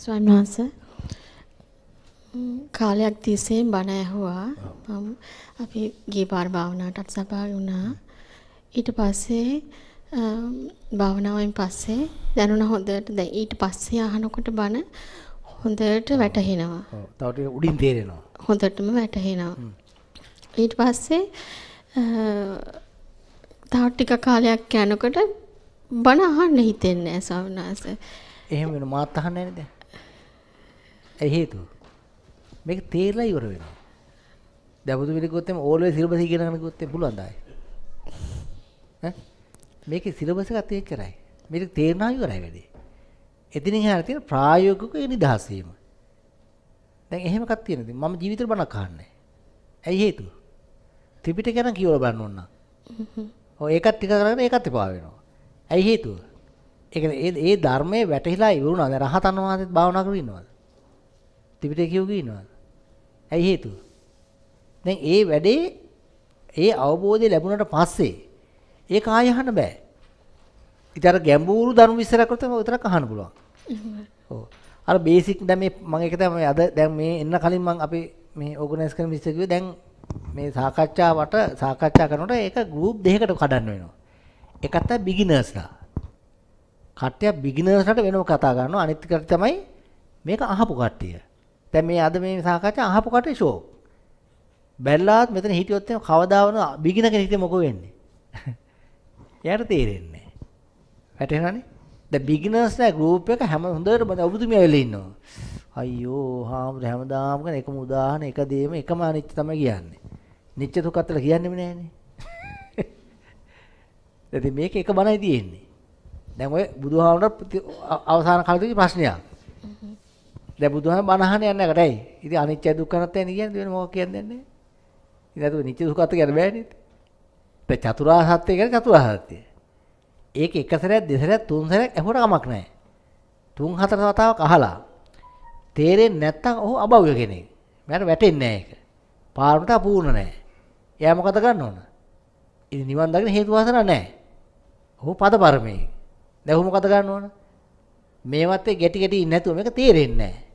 ස්වාමීන් වහන්ස කාලයක් තිස්සේ බණ ඇහුවා. මම අපි ගිය පාර භාවනාවටත් සහභාගී වුණා. ඊට පස්සේ භාවනාවෙන් පස්සේ දැනුණ හොඳට දැන් ඊට පස්සේ අහනකොට බණ හොඳට වැටහෙනවා. ඔව්. තව උඩින් තේරෙනවා. හොඳටම වැටහෙනවා. ඊට පස්සේ තව ටික කාලයක් යනකොට බණ අහන්න හිතෙන්නේ නැහැ ස්වාමීන් වහන්සේ. එහෙම වෙන මාත් අහන්නේ නැද්ද? ඇයි හේතුව? මේක තේරලා ඉවර වෙනවා. දැන් බුදු පිළිගත්තොත් එම ඕල්වේ සිලබස් ඉගෙන ගන්න ගත්තේ පුළුවන් දායි. ඈ මේකේ සිලබස් එකත් එච්චරයි. මේක තේරනා ඉවරයි වැඩේ. එතනින් එහාට තියෙන ප්‍රායෝගික නිදහස වීම. දැන් එහෙම එකක් තියෙනද? මම ජීවිතේ බණක් අහන්නේ. ඇයි හේතුව? ත්‍රිපිටක ගැන කියවලා බලන්න ඕන. ඔව් ඒකත් ටික කරගෙන ඒකත් එපා වෙනවා. ඇයි හේතුව? ඒ කියන්නේ ඒ ධර්මයේ වැටහිලා ඉවරුණා. දැන් රහතන් වහන්සේත් භාවනා කරගෙන ඉන්නවද? ත්‍රිපිටකය කියවක ඉන්නවද? ඇයි හේතුව? දැන් ඒ වැඩේ ඒ අවබෝධය ලැබුණට පස්සේ ඒක ආය අහන්න බෑ. ඉතින් අර ගැඹුරු ධර්ම විස්තරයක් කරතම විතරක් අහන්න පුළුවන්. ඔව්. අර බේසික් දැන් මේ මම ඒක තමයි අද දැන් මේ එන්න කලින් මම අපි මේ ඕගනයිස් කරන මිස්ටර් කිව්වේ දැන් මේ සාකච්ඡාවට සාකච්ඡා කරනකොට ඒක ගෲප් දෙකකට කඩන්න වෙනවා. එකක් තමයි බිග්ිනර්ස්ලා. කට්ටිය බිග්ිනර්ස්ලාට වෙනම කතා කරනවා. අනිත් කට්ටිය තමයි මේක අහපු කට්ටිය. දැන් මේ අද මේ සාකච්ඡා අහපු කට ෂෝක්. බැලලාත් මෙතන හිටියොත් එහෙම කවදාවන බිගින කෙනෙක් හිටියේ මොකෝ වෙන්නේ? එයාට තේරෙන්නේ නැහැ. වැටෙනවනේ? දැන් බිග්නර්ස් ලා ගෲප් එක හැම හොඳට බඳ ඔබතුමිය වෙලා ඉන්නවා. අයියෝ හාමුදුර හැමදාම කරන එකම උදාහරණ එක දෙයම එකම අනිත්‍ය තමයි කියන්නේ. නිත්‍ය දුක්ඛත්තල කියන්නේම නැහනේ. ඉතින් මේක එක බණයි තියෙන්නේ. දැන් ඔය බුදුහාමුදුර අවසාන කාලේදී ප්‍රශ්නයක්. දැන් බුදුහාම බණහන යන්නේ නැකට ඇයි? ඉතින් අනිත්‍ය දුක්ඛ නැත්නම් කියන්නේ වෙන මොකක් කියන්නේ නැහැ. ඉතින් අද නිත්‍ය දුක්ඛත් ගැන බෑනේ. දැන් චතුරාර්ය සත්‍ය කියන්නේ චතුරාර්ය සත්‍ය. ඒක එක සැරයක් දෙසරයක් තුන් සැරයක් ඇහුවට කමක් නැහැ. තුන් හතර වතාවක් අහලා තේරෙන්නේ නැත්නම් ඔහු අබව්‍ය කෙනෙක්. මට වැටෙන්නේ නැහැ ඒක. පාරමට අපූර්ණ නැහැ. එයා මොකද ගන්න ඕන? ඉතින් නිවන් දකින්න හේතු වාසනා නැහැ. ඔහු පද පරමේ. දැන් ඔහු මොකද ගන්න ඕන? මේවත් ගැටි ගැටි ඉන්නේ නැතුව මේක තේරෙන්නේ නැහැ.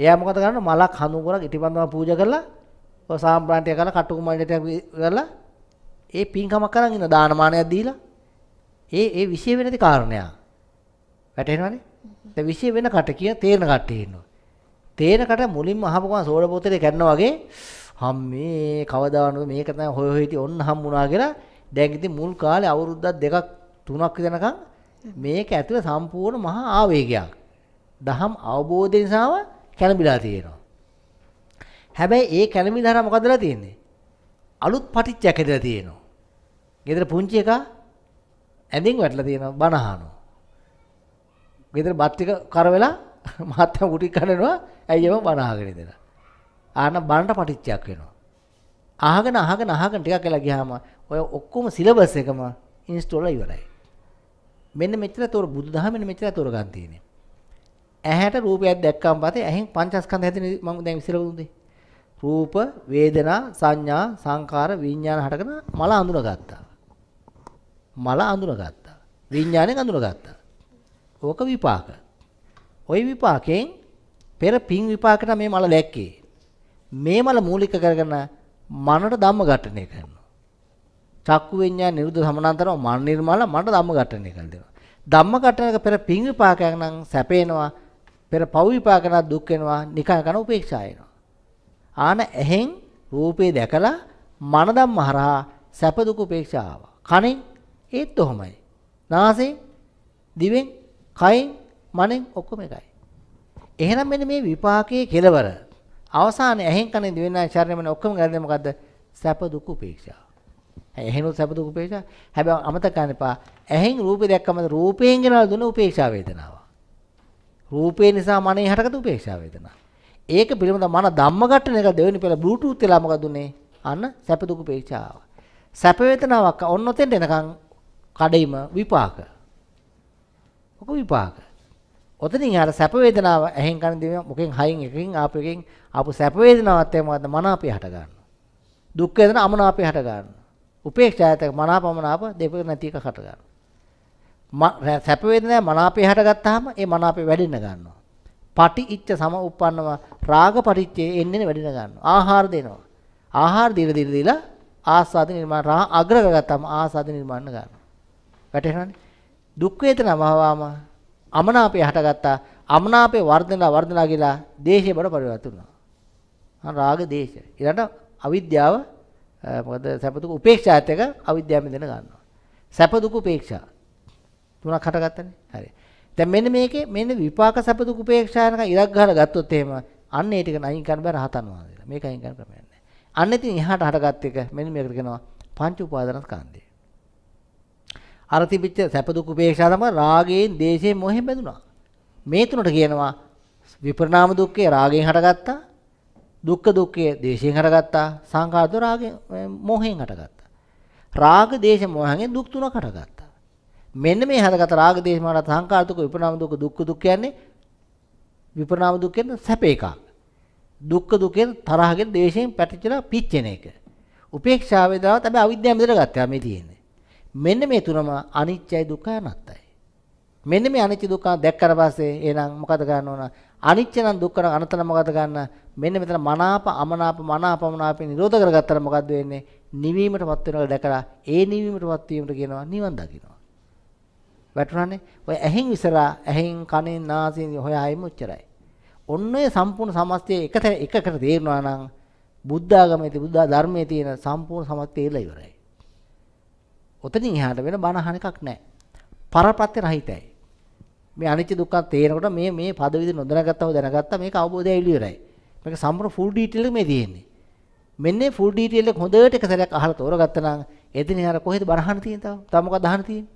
එයා මොකද කරන්නේ මලක් හඳුන් කරලා ඉටිපන්දම පූජා කරලා ඔය සාම්ප්‍රාණ්ඩය කරලා කටුක මණ්ඩලයට කරලා ඒ පින්කමක් කරන් ඉන්න දානමානයක් දීලා ඒ ඒ විශේෂ වෙන දේ කාරණා වැටෙනවනේ දැන් විශේෂ වෙන කට කිය තේරන කට්ටිය ඉන්නවා තේරන කට මුලින්ම අහපු ගමන් සෝඩ පොතේ කරනවා වගේ හම්මේ කවදානෝ මේක තමයි හොය හොය ඉති ඔන්න හම්බුණා කියලා දැන් ඉතින් මුල් කාලේ අවුරුද්දක් දෙකක් තුනක් වෙනකන් මේක ඇතුළ සම්පූර්ණ මහා ආවේගයක් දහම් අවබෝධයෙන් සාවා කැළඹිලා තියෙනවා. හැබැයි ඒ කැළඹිලා හරහා මොකදලා තියෙන්නේ? අලුත් පටිච්චයක් ඇදලා තියෙනවා. ගෙදර පුංචි එකා ඇඳින් වැටලා තියෙනවා බනහනවා. ගෙදර බත් ටික කර වෙලා මහත්තයා කුටි කනවා ඇයියම බනහගෙන ඉඳලා. ආන බනට පටිච්චයක් වෙනවා. අහගෙන අහගෙන අහගෙන ටිකක් කියලා ගියාම ඔය ඔක්කොම සිලබස් එකම ඉන්ස්ටෝල් ඉවරයි. මෙන්න මෙච්චර තොර බුදුදහම මෙන්න මෙච්චර තොර ගන්න තියෙන්නේ. ඇහැට රූපයක් දැක්කම පස්සේ ඇහෙන් පංචස්කන්ධ හැදෙන මම දැන් ඉස්සර දුන්නේ. රූප, වේදනා, සංඥා, සංකාර, විඥාන හටගෙන මල අඳුනගත්තා. මල අඳුනගත්තා. විඥාණයෙන් අඳුනගත්තා. ඕක විපාක. ওই විපාකයෙන් පෙර පින් විපාකට මේ මල දැක්කේ. මේ මල මූලික කරගෙන මනට ධම්ම ඝටනය කරනවා. චක්කු විඥාන නිරුද්ධ සමනන්තරව මන නිර්මල මනට ධම්ම ඝටනය කරලා දෙනවා. ධම්ම ඝටනක පෙර පින් විපාකයක් නම් සැපේනවා. පෙර පව් විපාකන දුක් වෙනවා නිකන් කරන උපේක්ෂා එනවා. ආන ඇහෙන් රූපේ දැකලා මන ධම්මහරහා සැප දුක උපේක්ෂා ආවා. කනෙන් ඒත් ඔහොමයි. නාසයෙන් දිවෙන් කයින් මනෙන් ඔක්කොම එකයි. එහෙනම් මෙන්න මේ විපාකයේ කෙලවර අවසානයේ ඇහෙන් කනෙන් දිවෙන් ආචාර්යමන ඔක්කොම කරන්නේ මොකද්ද? සැප දුක උපේක්ෂා. ඇහෙනුත් සැප දුක උපේක්ෂා. හැබැයි අමතක කරන්න එපා. ඇහෙන් රූපේ දැක්කම රූපයෙන් ගෙනල් දුන උපේක්ෂා වේදනාව. රූපේ නිසා මනේ හටගත් උපේක්ෂා වේදනා. ඒක පිළිබඳ මන ධම්මගට්ටන එක දෙවෙනි පෙළ බ්ලූටූත් වෙලා මොකද උනේ? අන්න සැප දුක උපේක්ෂාව. සැප වේදනාවක් ඔන්න ඔතෙන් එනකන් කඩීම විපාක. ඔක විපාක. ඔතනින් අර සැප වේදනාව ඇහෙන් කන දිවෙන් මොකෙන් හයින් එකකින් ආපු එකකින් ආපු සැප වේදනාවත් එමත් මනාපය හට ගන්නවා. දුක් වේදනා අමනාපය හට ගන්නවා. උපේක්ෂායතක මනාපමනාප දෙපළ නැති එක හට ගන්නවා. සැප වේදනා මනාපේ හටගත්තාම ඒ මනාපේ වැඩෙන්න ගන්නවා. පටි ඉච්ඡ සම උප්පන්නව රාග පරිච්ඡේ එන්නේ වැඩෙන්න ගන්නවා. ආහාර දෙනවා. ආහාර දීලා දීලා දීලා ආස්වාද නිර්මාණ රා අග්‍ර කරගත්තාම ආස්වාද නිර්මාණ ගන්නවා. වැටහෙනවනේ. දුක් වේදනා මහවාම අමනාපේ හටගත්තා. අමනාපේ වර්ධනලා වර්ධනලා ගිලා දේශේ බඩ පරිවර්තන වෙනවා. රාග දේශ. ඊළඟ අවිද්‍යාව මොකද සැප දුක උපේක්ෂාත් එක අවිද්‍යාවෙන් දෙන ගන්නවා. සැප දුක උපේක්ෂා තුනක් හටගත්තනේ. හරි. දැන් මෙන්න මේකේ මෙන්න විපාක සපදුක උපේක්ෂානක ඉලක්ක ගහලා ගත්තොත් එහෙම අන්න ඒ ටික නයින් කරන්න බෑ රහතන් වහන්සේලා. මේක අයින් කරන්න ක්‍රමයක් නැහැ. අන්න ඉතින් එහාට හටගත් එක මෙන්න මේකට කියනවා පංච උපාදානස්කන්ධය. අර තිබිච්ච සපදුක උපේක්ෂා තමයි රාගයෙන්, දේශයෙන්, මොහෙන් බැඳුනා. මේ තුනට කියනවා විපරණාම දුක්ඛේ රාගයෙන් හටගත්තා. දුක්ඛ දුක්ඛේ දේශයෙන් හටගත්තා. සංඛාර දුරාගේ මොහෙන් හටගත්තා. රාග, දේශ, මොහෙන් දුක් තුනක් හටගත්තා. මෙන්න මේ හදගත රාග දේශ මාන සංකාර දුක විපරණාම දුක දුක්ඛ දුක් කියන්නේ විපරණාම දුක් කියන්නේ සැප එකක්. දුක්ඛ දුකෙන් තරහගෙන් දේශයෙන් පැටචිලා පිච්චෙන එක. උපේක්ෂා වේදනාවත් හැබැයි අවිද්‍යාව මිදලා මේ තියෙන්නේ. මෙන්න මේ තුනම අනිත්‍යයි දුක්ඛයි අනත්තයි. මෙන්න මේ අනිත්‍ය දුක්ඛ දැක්කට පස්සේ එහෙනම් මොකද ගන්න ඕන? අනිත්‍ය නම් දුක්ඛ නම් අනත්ත නම් මොකද ගන්න? මෙන්න මෙතන මනාප අමනාප මනාපමනාප නිරෝධ කරගත්තට මොකද වෙන්නේ? නිවීමටපත් වෙනවා දැකලා ඒ නිවීමටපත් වීමට කියනවා නිවන් දකින්න. වැටුණානේ. ඔය ඇහෙන් ඉස්සරහා ඇහෙන් කනෙන් නාසයෙන් හොයායිම උච්චරයි. ඔන්න ඔය සම්පූර්ණ සමස්තය එක එකකට තේරෙනවා නම් බුද්ධ ආගමේ බුද්ධ ධර්මයේ තියෙන සම්පූර්ණ සමස්තය ඉල ඉවරයි. ඔතනින් එහාට වෙන බණහන එකක් නැහැ. පරපත්‍ය රහිතයි. මේ අනිත්‍ය දුක්ඛ තේරෙනකොට මේ මේ පදවිදි නොදැනගත්තව දැනගත්තා මේක අවබෝධය ඉලියරයි. මේක සම්පූර්ණ ෆුල් ඩීටේල් එක මේ තියෙන්නේ. මෙන්න ෆුල් ඩීටේල් එක හොඳට එක සැරයක් අහලා තෝරගත්තා නම් එදිනේ අර කොහෙද බරහන් තියෙන්නේ තව? තව මොකක්ද අහන්න තියෙන්නේ?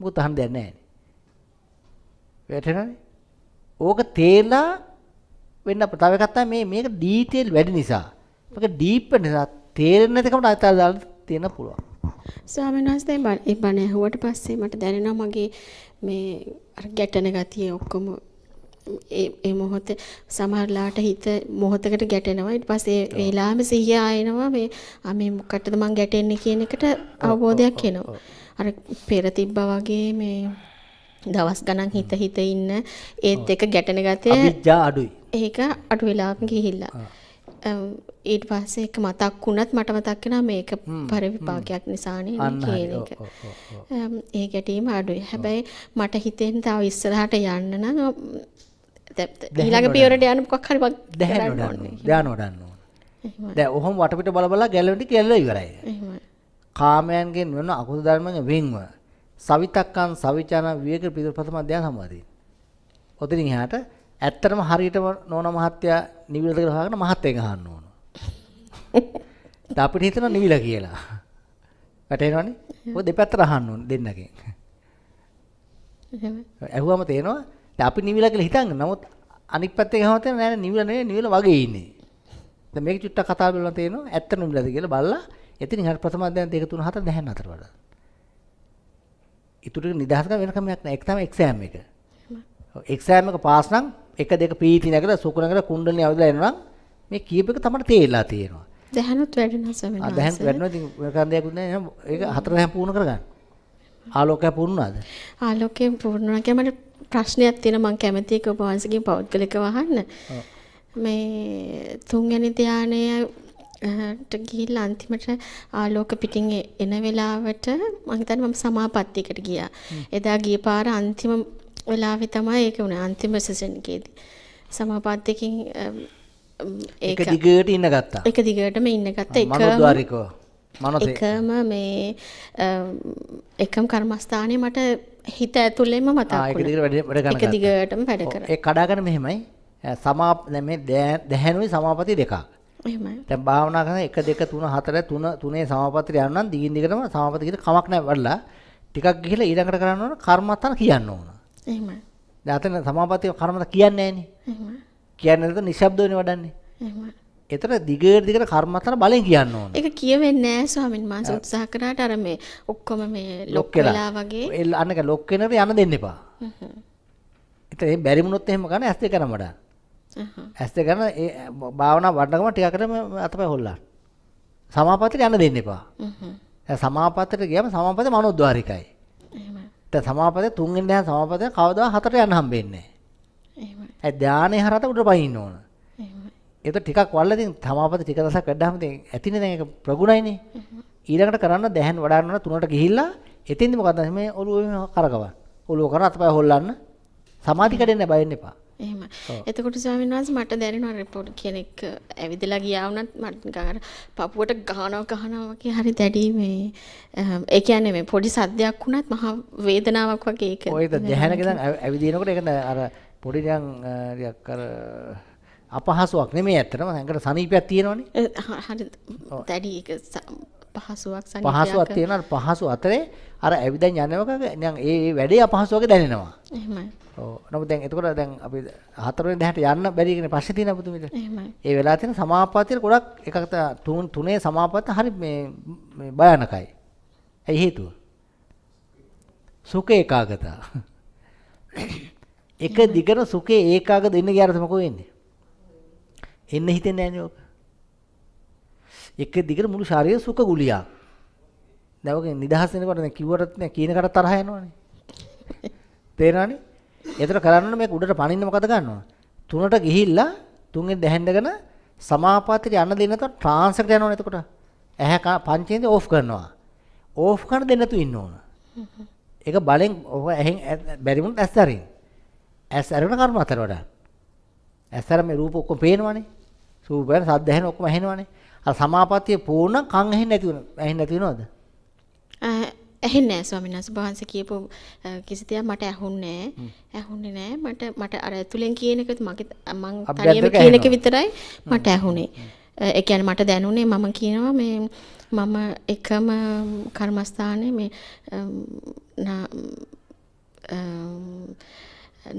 මොකද තහන දෙයක් නැහැ වැටෙනවනේ ඕක තේරලා වෙන්න අපිට තව එකක් තමයි මේ මේක ඩීටේල් වැඩි නිසා මේක ඩීප් නිසා තේරෙන්නේ නැතිකමට අතල් දාලා තියෙන පුළුවන් ස්වාමීන් වහන්සේ දැන් ඒ බණ ඇහුවට පස්සේ මට දැනෙනවා මගේ මේ අර ගැටෙන ගතිය ඔක්කොම ඒ මොහොත සමහරලාට හිත මොහොතකට ගැටෙනවා ඊට පස්සේ ඒ වෙලාවෙම සිහිය ආයෙනවා මේ ආ මේ මොකටද මං ගැටෙන්නේ කියන එකට අවබෝධයක් එනවා අර පෙර තිබ්බා වගේ මේ දවස් ගණන් හිත හිත ඉන්න ඒත් එක ගැටෙන ගතිය අවිජ්ජා අඩුයි ඒක අඩු වෙලාවක ගිහිල්ලා ඊට පස්සේ එක මතක් වුණත් මට මතක් වෙනවා මේක පරිවිපාකයක් නිසානේ කියන එක. ඒ ගැටීම අඩුයි. හැබැයි මට හිතෙන් තව ඉස්සරහට යන්න නම් ඊළඟ පියවරට යන පක්හරි දැහනොටන්න දානොටන්න දැ ඔහොම වටපිට බලබලා ගැලවට කෙල්ල ඉවරයි කාමයන්ගෙන් වන්න අකුතු ධර්මය වෙන්ව සවිතක්කන් සවිචාන වියක පිදුර පතම අධ්‍යා සමාදී ඔතිරින් හාට ඇත්තටම හරියටම නෝන මහත්තයා නිවිලද ගහගෙන මහත්තයෙන් අහන්න ඕන. අපිට හිතන නිවිල කියලා. වැටේනවනේ. ඔය දෙපැත්තට අහන්න ඕන දෙන්නගෙන්. ඇහුවම තේනවා දැන් අපි නිවිලා කියලා හිතන්නේ. නමුත් අනිත් පැත්තේ ගහම තේරෙන නෑ නිවිලා නෙවෙයි නිවිලා වගේ ඉන්නේ. දැන් මේක චුට්ටක් කතා බලලා තේරෙනවා. ඇත්ත නිවිලාද කියලා බලලා එතින් හරි ප්‍රථම අධ්‍යයන 2 3 4 10 අතර වඩා. ඉතුරු නිදහස වෙන ක්‍රමයක් නෑ. ඒක තමයි එක්සෑම් එක. එක්සෑම් එක පාස් නම් 1 2 පීටි නැගලා සුකුණකට කුණ්ඩලිය අවදලා එනවා නම් මේ කීප එක තමයි තේරලා තියෙනවා. දැහනත් වැඩෙනවා ස්වාමීන් වහන්සේ. ආ දැහන් වැඩෙනවා ඉතින් කරන්න දෙයක් නෑ. ඒක හතර හැපුණ කරගන්න. ආලෝකය පුරුණාද? ආලෝකයෙන් පුරුණා කියලා මට ප්‍රශ්නයක් තියෙන මම කැමතියි ඔබ වහන්සේගෙන් පෞද්ගලිකව අහන්න. මේ තුන්වැනි ධානය ට ගිහිල්ලා අන්තිමට ආලෝක පිටින් එන වෙලාවට මම හිතන්නේ මම සමාපත්තියකට ගියා. එදා ගිය පාර අන්තිම වෙලාවේ තමයි ඒක වුණේ අන්තිම සෙෂන් එකේදී. සමාපත්තියකින් ඒක දිගට ඉන්න ගත්තා. එක දිගටම ඉන්න ගත්තා. එකම මනෝද්වාරිකව. මනසේ එකම මේ එකම කර්මස්ථානේ මට හිත ඇතුළෙම මතක් වුණා. එක දිගටම වැඩ කරා. ඒ කඩාගෙන මෙහෙමයි සමාප මේ දැහැනුයි සමාපති දෙකක්. එහෙමයි. දැන් භාවනා කරන 1 2 3 4 3 3 සමාපත්‍රිය යනවා නම් දිගින් දිගටම සමාපති කියන කමක් නැහැ වඩලා ටිකක් ගිහලා ඊළඟට කරන්න ඕන කර්මත්තන කියන්න ඕන. එහෙමයි. දැන් අතන සමාපත්‍ය කර්මත කියන්නේ නැහනේ. එහෙමයි. කියන්නේ නැත්නම් නිශ්ශබ්දවනේ වඩන්නේ. එහෙමයි. එතර දිගට දිගට කර්මත්තන බලෙන් කියන්න ඕන. ඒක කියවෙන්නේ නැහැ ස්වාමීන් වහන්සේ උත්සාහ කරාට අර මේ ඔක්කොම මේ ලොක් වෙලා වගේ එල් අන්නක ලොක් වෙනට යන්න දෙන්න එපා. හ්ම්. ඒතර ඒ බැරි වුණොත් එහෙම ගන්න ඇස් දෙක කරමඩ. හ්ම්. ඇස් දෙක කරන ඒ භාවනා වඩනකම ටිකක් කරම අතපය හොල්ලන්න. සමාපත්තට යන්න දෙන්න එපා. හ්ම්. දැන් සමාපත්තට ගියම සමාපත මනෝද්වාරිකයි. එහෙමයි. දැන් සමාපත තුන්ෙන් දැන් සමාපත කවදා හතරට යන්න හම්බෙන්නේ නැහැ. එහෙමයි. ඒ ධානයේ හරහට උඩ පයින්න ඕන. එත ටිකක් වල්ලතින් තමාපත ටික දසක් වැඩාම ඉතින් ඇතිනේ දැන් ඒක ප්‍රගුණයිනේ. ඊළඟට කරන්න දැහන් වඩාන්න තුනට ගිහිල්ලා එතෙන්දි මොකද මේ ඔළුව කරකවන්න. ඔළුව කරා අතපය හොල්ලන්න. සමාධි කැඩෙන්න බය වෙන්න එපා. එහෙම. එතකොට ස්වාමීන් වහන්සේ මට දැනෙනවා රිපෝට් කෙනෙක් ඇවිදලා ගියා වුණත් මට නිකන් පපුවට ගහනවා ගහනවා වගේ හරි දැඩි මේ ඒ කියන්නේ මේ පොඩි සද්දයක් වුණත් මහා වේදනාවක් වගේ ඒක. ඔය දැහැනක දැන් ඇවිදිනකොට ඒක අර පොඩි නිකන් ටිකක් අර අපහසුවක් නෙමේ ඇත්තටම හැකට සනීපයක් තියෙනවනේ හරි දැඩි ඒක පහසුවක් සනීපයක් පහසුවක් තියෙනවා පහසු අතරේ අර ඇවිදන් යනවක නිකන් ඒ වැඩේ අපහසු වගේ දැනෙනවා එහෙමයි ඔව් නමුත් දැන් එතකොට දැන් අපි හතරවෙනි දහයට යන්න බැරි කියන ප්‍රශ්නේ තියෙනවා පුතුමිට එහෙමයි ඒ වෙලාව තියෙන සමාපත්තිය ගොඩක් එකකට තුන් තුනේ සමාපත්ත හරි මේ මේ භයානකයි ඇයි හේතුව සුඛ ඒකාගතා එක දිගට සුඛේ ඒකාගත ඉන්න ගියාට මොකෝ වෙන්නේ එන්න හිතෙන්නේ නැහැ ඕක. එක දිගට මුළු ශරීරය සුඛ ගුලියක්. නැවගේ නිදහස් වෙනකොට දැන් කිව්වටත් නෑ කියන කට තරහ යනවනේ. තේරෙනවනේ? ඒතර කරන්න මේක උඩට පනින්න මොකද ගන්නව? තුනට ගිහිල්ලා තුන්ෙන් දැහැඳගෙන සමාපාතයට යන්න දෙන්න නැත්නම් ට්‍රාන්ස් එකට යනවනේ එතකොට. ඇහැ පංචේන්ද්‍ර ඕෆ් කරනවා. ඕෆ් කරන දෙන්න තු ඉන්න ඕන. ඒක බලෙන් ඔක ඇහෙන් බැරිමුත් ඇස් ඇරින්. ඇස් ඇරෙන කර්ම අතර වඩා. ඇස් ඇර මේ රූප ඔක්කොම පේනවනේ. සූපයන සද්ද ඇහෙන ඔක්කොම ඇහෙනවනේ. අර සමාපත්තිය පූර්ණ කන් ඇහෙන්නේ නැති වෙන. ඇහෙන්නේ නැති වෙනවද? ඇහෙන්නේ නැහැ ස්වාමීන් වහන්සේ වහන්ස කියපු කිසි දෙයක් මට ඇහුන්නේ නැහැ. ඇහුන්නේ නැහැ. මට මට අර ඇතුලෙන් කියන එක මගේ මං තනියම කියන එක විතරයි මට ඇහුනේ. ඒ කියන්නේ මට දැනුනේ මම කියනවා මේ මම එකම කර්මස්ථානයේ මේ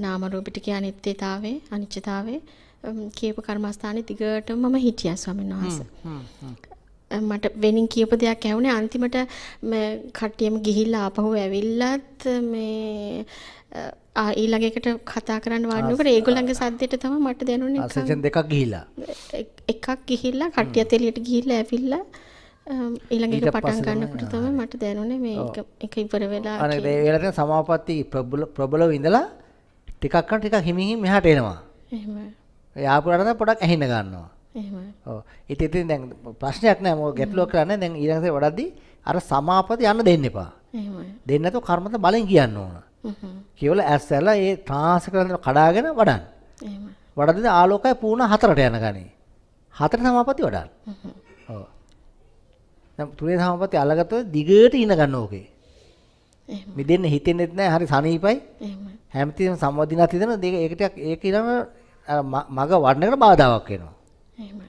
නාම රූප ටිකේ අනිත්‍යතාවයේ අනිච්චතාවයේ කියපු කර්මස්ථානය දිගට මම හිටිය ස්වාමීන් වහස. මට වෙනින් කියප දෙයක් ඇවුනේ අන්තිමට කට්ටියම ගිහිල්ලා ආපහු ඇවිල්ලත් මේ ඊළඟකට කතා කරන්න වාඩනකට ඒගොල්ලන්ගේ සද්දයට තම මට දැනුනේ සෙෂන් දෙකක් ගිහිල්ලා එකක් ගිහිල්ලා කට්ටියත් එළියට ගිහිල්ලා ඇවිල්ලා ඊළඟට පටන් ගන්නකොට තමයි මට දැනුනේ මේ එක ඉවර වෙලා අනේ ඒ වෙලාවට සමාපatti ප්‍රබල ප්‍රබලව ඉඳලා ටිකක් ටිකක් හිමින් මෙහාට එනවා එහෙම යාපුරට පොඩක් ඇහින්න ගන්නවා ඉති ඉතින් දැන් ප්‍රශ්නයක් නෑ මෝ ගැටලුවක් කරන්න දැන් ඊළඟට වඩද්දි අර සමාපත යන්න දෙන්න එපා දෙන්නතු කර්මත බලෙන් කියන්න ඕන කියවල ඇස් ඇල ඒ ට්‍රාන්ස් කරන කඩාගෙන වඩන් වඩදි ආලෝකය පූර්ණ හතරට යන ගනී හතර සමාපති වඩන් තුරේ සමපති අලගතව දිගට ඉන ගන්න ඕකේ මිදන්න හිතෙන්නෙත් නෑ හරි සනීපයි හැමතිම සම්වධිනා තිදන දෙක ඒකට ඒක ඉරම මග වඩනකට බාධාවක් වෙනවා. එහෙමයි.